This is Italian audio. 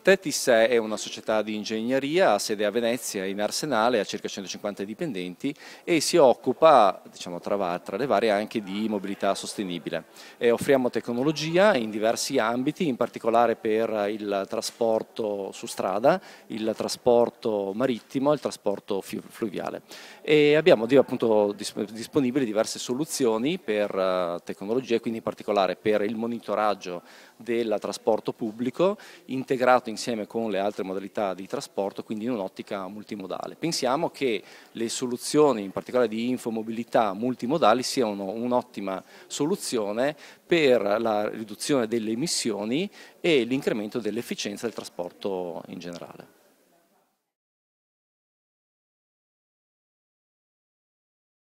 Tetis è una società di ingegneria, ha sede a Venezia, in Arsenale, ha circa 150 dipendenti e si occupa, diciamo, tra, tra, le varie, anche di mobilità sostenibile. E offriamo tecnologia in diversi ambiti, in particolare per il trasporto su strada, il trasporto marittimo, e il trasporto fluviale. E abbiamo appunto, disponibili diverse soluzioni per eh, tecnologie, quindi in particolare per il monitoraggio del trasporto pubblico, integrato in insieme con le altre modalità di trasporto, quindi in un'ottica multimodale. Pensiamo che le soluzioni, in particolare di infomobilità multimodali, siano un'ottima soluzione per la riduzione delle emissioni e l'incremento dell'efficienza del trasporto in generale.